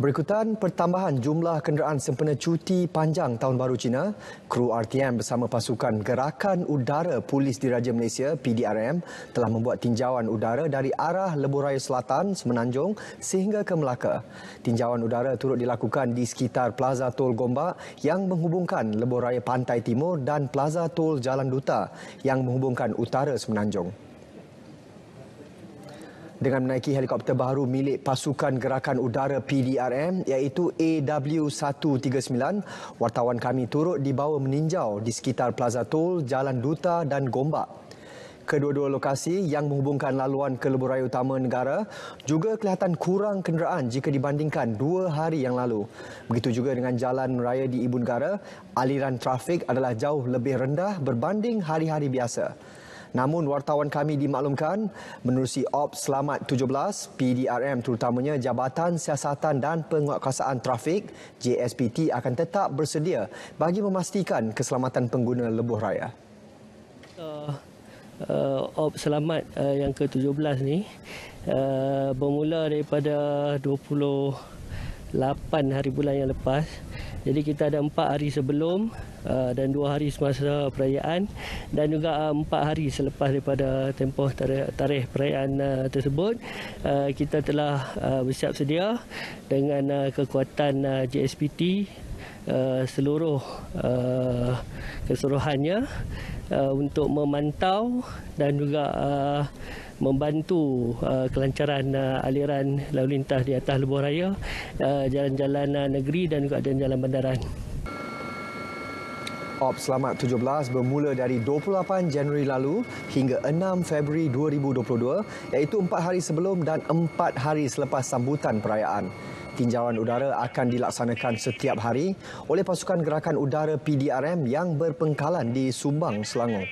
Berikutan pertambahan jumlah kenderaan sempena cuti panjang tahun baru Cina, kru RTM bersama pasukan Gerakan Udara Polis Diraja Malaysia PDRM telah membuat tinjauan udara dari arah Lebuh Selatan, Semenanjung sehingga ke Melaka. Tinjauan udara turut dilakukan di sekitar Plaza Tol Gombak yang menghubungkan Lebuh Pantai Timur dan Plaza Tol Jalan Duta yang menghubungkan utara Semenanjung dengan menaiki helikopter baru milik Pasukan Gerakan Udara PDRM iaitu AW139. Wartawan kami turut dibawa meninjau di sekitar Plaza Tol, Jalan Duta dan Gombak. Kedua-dua lokasi yang menghubungkan laluan ke leburai utama negara juga kelihatan kurang kenderaan jika dibandingkan dua hari yang lalu. Begitu juga dengan jalan raya di Ibu Negara, aliran trafik adalah jauh lebih rendah berbanding hari-hari biasa. Namun wartawan kami dimaklumkan menerusi Ops Selamat 17 PDRM terutamanya Jabatan Siasatan dan Penguatkuasaan Trafik JSPT akan tetap bersedia bagi memastikan keselamatan pengguna lebuh raya. Uh, uh, Ops Selamat uh, yang ke-17 ni uh, bermula daripada 20 8 hari bulan yang lepas. Jadi kita ada 4 hari sebelum uh, dan 2 hari semasa perayaan dan juga 4 uh, hari selepas daripada tempoh tarikh perayaan uh, tersebut kita telah bersiap sedia dengan kekuatan JSPT seluruh keseluruhannya untuk memantau dan juga uh, membantu uh, kelancaran uh, aliran lalu lintas di atas lebuh raya, uh, jalan-jalan uh, negeri dan juga jalan-jalan bandaran. Op Selamat 17 bermula dari 28 Januari lalu hingga 6 Februari 2022 iaitu 4 hari sebelum dan 4 hari selepas sambutan perayaan. Tinjauan udara akan dilaksanakan setiap hari oleh pasukan gerakan udara PDRM yang berpengkalan di Sumbang, Selangor.